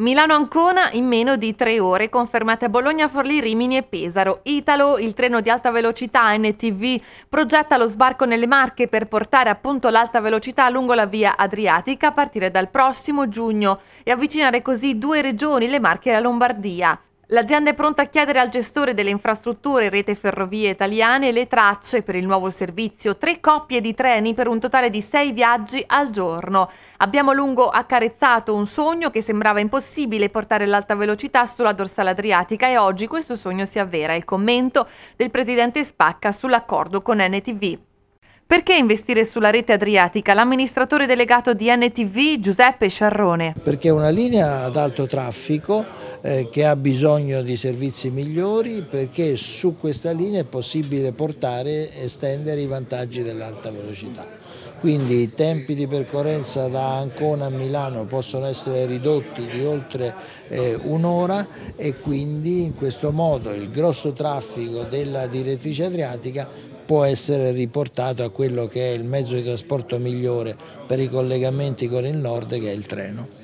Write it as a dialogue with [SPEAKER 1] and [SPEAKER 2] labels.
[SPEAKER 1] Milano-Ancona in meno di tre ore, confermate a Bologna, Forlì, Rimini e Pesaro. Italo, il treno di alta velocità NTV, progetta lo sbarco nelle Marche per portare appunto l'alta velocità lungo la via Adriatica a partire dal prossimo giugno e avvicinare così due regioni, le Marche e la Lombardia. L'azienda è pronta a chiedere al gestore delle infrastrutture Rete Ferrovie Italiane le tracce per il nuovo servizio, tre coppie di treni per un totale di sei viaggi al giorno. Abbiamo a lungo accarezzato un sogno che sembrava impossibile portare l'alta velocità sulla dorsale adriatica e oggi questo sogno si avvera. Il commento del presidente Spacca sull'accordo con NTV. Perché investire sulla rete adriatica? L'amministratore delegato di NTV Giuseppe Sciarrone.
[SPEAKER 2] Perché è una linea ad alto traffico eh, che ha bisogno di servizi migliori perché su questa linea è possibile portare e estendere i vantaggi dell'alta velocità. Quindi i tempi di percorrenza da Ancona a Milano possono essere ridotti di oltre eh, un'ora e quindi in questo modo il grosso traffico della direttrice adriatica può essere riportato a quello che è il mezzo di trasporto
[SPEAKER 1] migliore per i collegamenti con il nord che è il treno.